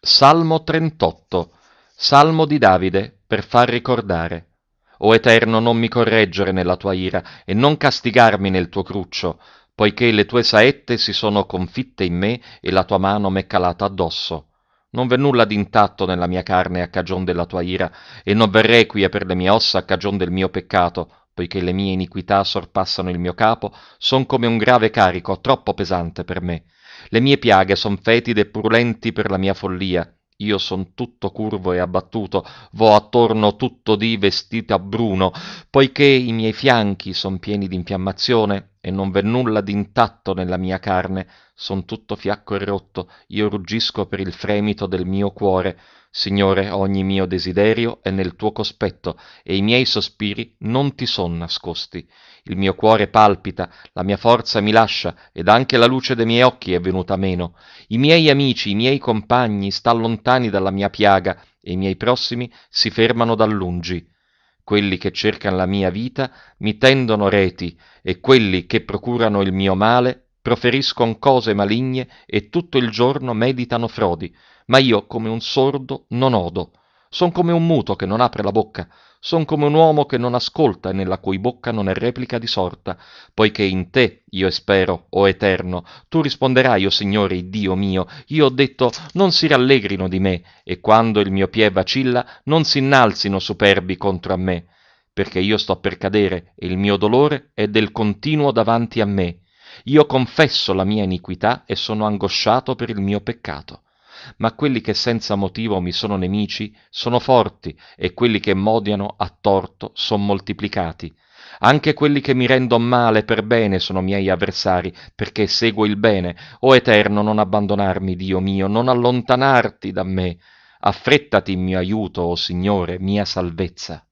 Salmo 38, Salmo di Davide, per far ricordare. O Eterno, non mi correggere nella tua ira e non castigarmi nel tuo cruccio, poiché le tue saette si sono confitte in me e la tua mano m'è calata addosso. Non v'è nulla d'intatto nella mia carne a cagion della tua ira, e non v'è requie per le mie ossa a cagion del mio peccato, poiché le mie iniquità sorpassano il mio capo, son come un grave carico troppo pesante per me. Le mie piaghe son fetide e purulenti per la mia follia. Io son tutto curvo e abbattuto, vo attorno tutto di vestita bruno, poiché i miei fianchi son pieni d'infiammazione, e non v'è nulla d'intatto nella mia carne, son tutto fiacco e rotto, io ruggisco per il fremito del mio cuore. Signore, ogni mio desiderio è nel tuo cospetto, e i miei sospiri non ti son nascosti. Il mio cuore palpita, la mia forza mi lascia, ed anche la luce dei miei occhi è venuta meno. I miei amici, i miei compagni, stanno lontani dalla mia piaga, e i miei prossimi si fermano da lungi quelli che cercano la mia vita mi tendono reti e quelli che procurano il mio male proferiscon cose maligne e tutto il giorno meditano frodi, ma io come un sordo non odo Son come un muto che non apre la bocca, son come un uomo che non ascolta e nella cui bocca non è replica di sorta, poiché in te io spero, o Eterno, tu risponderai, o Signore, Dio mio, io ho detto, non si rallegrino di me, e quando il mio piè vacilla, non si innalzino superbi contro a me, perché io sto per cadere, e il mio dolore è del continuo davanti a me. Io confesso la mia iniquità e sono angosciato per il mio peccato ma quelli che senza motivo mi sono nemici sono forti e quelli che m'odiano a torto son moltiplicati. Anche quelli che mi rendon male per bene sono miei avversari, perché seguo il bene. O Eterno, non abbandonarmi, Dio mio, non allontanarti da me. Affrettati in mio aiuto, o oh Signore, mia salvezza.